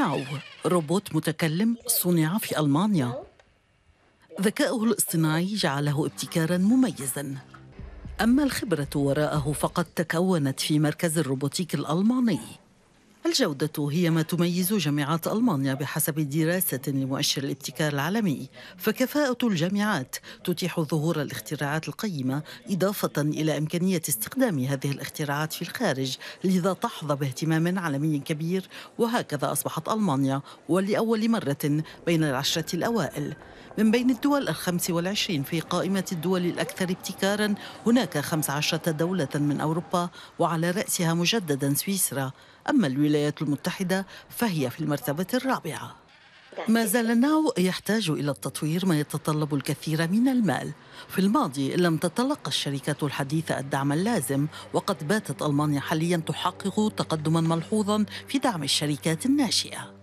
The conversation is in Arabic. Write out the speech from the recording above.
ناو روبوت متكلم صنع في ألمانيا ذكاؤه الاصطناعي جعله ابتكاراً مميزاً أما الخبرة وراءه فقد تكونت في مركز الروبوتيك الألماني الجودة هي ما تميز جامعات ألمانيا بحسب دراسة لمؤشر الابتكار العالمي فكفاءة الجامعات تتيح ظهور الاختراعات القيمة إضافة إلى إمكانية استخدام هذه الاختراعات في الخارج لذا تحظى باهتمام عالمي كبير وهكذا أصبحت ألمانيا ولأول مرة بين العشرة الأوائل من بين الدول الخمس والعشرين في قائمة الدول الأكثر ابتكارا هناك خمس عشرة دولة من أوروبا وعلى رأسها مجددا سويسرا أما الولايات المتحدة فهي في المرتبة الرابعة ما زال ناو يحتاج إلى التطوير ما يتطلب الكثير من المال في الماضي لم تتلقى الشركات الحديثة الدعم اللازم وقد باتت ألمانيا حاليا تحقق تقدما ملحوظا في دعم الشركات الناشئة